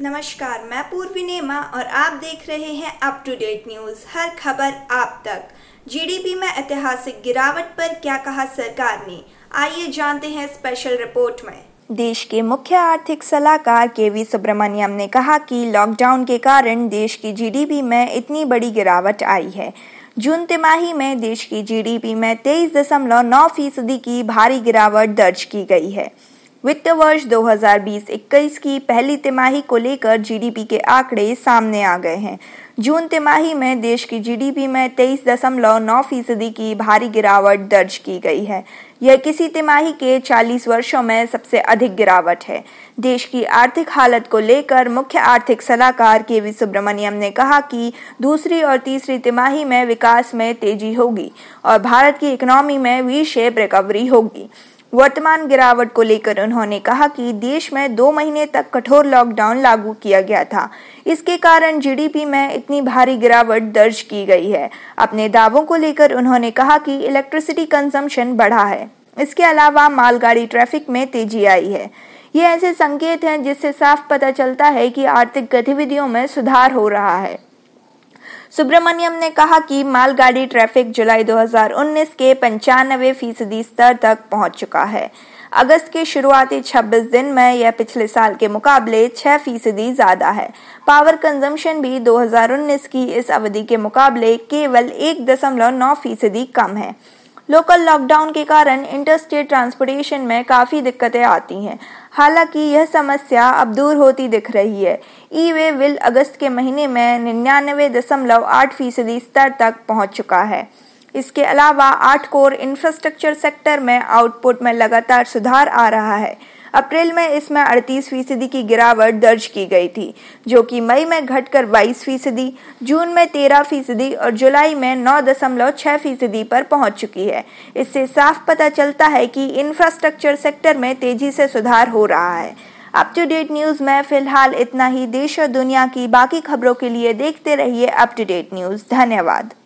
नमस्कार मैं पूर्वी नेमा और आप देख रहे हैं अप टू डेट न्यूज़ हर खबर आप तक जीडीपी में ऐतिहासिक गिरावट पर क्या कहा सरकार ने आइए जानते हैं स्पेशल रिपोर्ट में देश के मुख्य आर्थिक सलाहकार के वी सुब्रमण्यम ने कहा कि लॉकडाउन के कारण देश की जीडीपी में इतनी बड़ी गिरावट आई है जून तिमाही में देश की जीडीपी में तेईस दशमलव नौ फीसदी की भारी गिरावट दर्ज की गई है वित्त वर्ष 2020-21 की पहली तिमाही को लेकर जीडीपी के आंकड़े सामने आ गए हैं जून तिमाही में देश की जीडीपी में तेईस दशमलव नौ फीसदी की भारी गिरावट दर्ज की गई है यह किसी तिमाही के 40 वर्षों में सबसे अधिक गिरावट है देश की आर्थिक हालत को लेकर मुख्य आर्थिक सलाहकार के वी सुब्रमण्यम ने कहा कि दूसरी और तीसरी तिमाही में विकास में तेजी होगी और भारत की इकोनॉमी में वी शेप रिकवरी होगी वर्तमान गिरावट को लेकर उन्होंने कहा कि देश में दो महीने तक कठोर लॉकडाउन लागू किया गया था इसके कारण जीडीपी में इतनी भारी गिरावट दर्ज की गई है अपने दावों को लेकर उन्होंने कहा कि इलेक्ट्रिसिटी कंजम्पशन बढ़ा है इसके अलावा मालगाड़ी ट्रैफिक में तेजी आई है ये ऐसे संकेत हैं जिससे साफ पता चलता है कि आर्थिक गतिविधियों में सुधार हो रहा है सुब्रमण्यम ने कहा कि मालगाड़ी ट्रैफिक जुलाई 2019 के पंचानवे फीसदी स्तर तक पहुंच चुका है अगस्त के शुरुआती 26 दिन में यह पिछले साल के मुकाबले 6 फीसदी ज्यादा है पावर कंजम्पशन भी 2019 की इस अवधि के मुकाबले केवल एक दशमलव नौ फीसदी कम है लोकल लॉकडाउन के कारण इंटरस्टेट ट्रांसपोर्टेशन में काफ़ी दिक्कतें आती हैं हालांकि यह समस्या अब दूर होती दिख रही है ई वे बिल अगस्त के महीने में निन्यानवे दशमलव आठ फीसदी स्तर तक पहुंच चुका है इसके अलावा आठ कोर इंफ्रास्ट्रक्चर सेक्टर में आउटपुट में लगातार सुधार आ रहा है अप्रैल में इसमें अड़तीस फीसदी की गिरावट दर्ज की गई थी जो कि मई में घटकर बाईस फीसदी जून में तेरह फीसदी और जुलाई में नौ दशमलव छह फीसदी पर पहुंच चुकी है इससे साफ पता चलता है कि इंफ्रास्ट्रक्चर सेक्टर में तेजी से सुधार हो रहा है अप टू डेट न्यूज़ में फिलहाल इतना ही देश और दुनिया की बाकी खबरों के लिए देखते रहिए अप टू डेट न्यूज़ धन्यवाद